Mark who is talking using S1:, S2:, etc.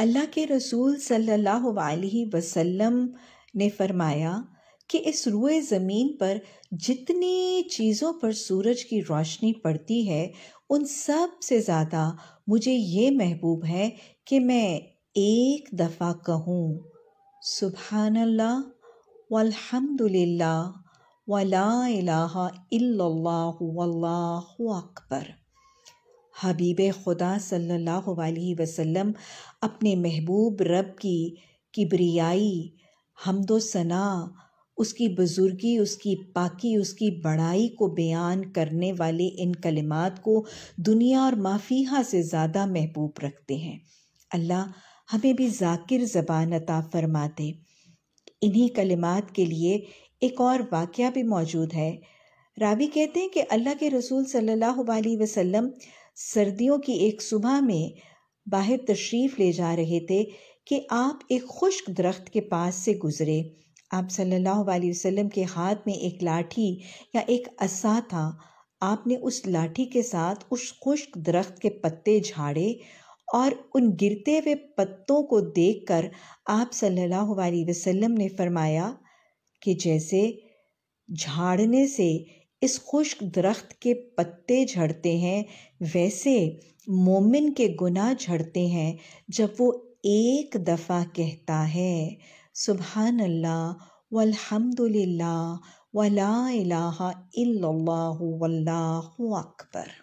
S1: अल्लाह के रसूल सल्लल्लाहु अलैहि वसल्लम ने फरमाया कि इस रुए ज़मीन पर जितनी चीज़ों पर सूरज की रोशनी पड़ती है उन सब से ज़्यादा मुझे ये महबूब है कि मैं एक दफ़ा कहूँ सुबहानल्ला वल्हम्दुलिल्लाह वला इलाहा इल्लल्लाहु वल्लाहु अकबर हबीब खुदा सल्लल्लाहु अलैहि वसल्लम अपने महबूब रब की किबरियाई हमदोसना उसकी बुज़ुर्गी उसकी पाकी उसकी बड़ाई को बयान करने वाले इन कलिमात को दुनिया और माफिया से ज़्यादा महबूब रखते हैं अल्लाह हमें भी जाकिर ज़बान अता फरमाते इन्हीं कलिमात के लिए एक और वाक़ भी मौजूद है रावी कहते हैं कि अल्लाह के रसूल सल्लल्लाहु अलैहि वसल्लम सर्दियों की एक सुबह में बाहर तशरीफ़ ले जा रहे थे कि आप एक खुश्क दरख्त के पास से गुज़रे आप सल्लल्लाहु अलैहि वसल्लम के हाथ में एक लाठी या एक असा था आपने उस लाठी के साथ उस खुश्क दरख्त के पत्ते झाड़े और उन गिरते हुए पत्तों को देखकर आप सल्लल्लाहु अलैहि वसल्लम ने फरमाया कि जैसे झाड़ने से इस खुश्क दरख्त के पत्ते झड़ते हैं वैसे मोमिन के गुनाह झड़ते हैं जब वो एक दफ़ा कहता है सुबहान अल्लाह वल्हम्दुलिल्लाह वला इलाहा इल्लल्लाहु वल्लाहु अकबर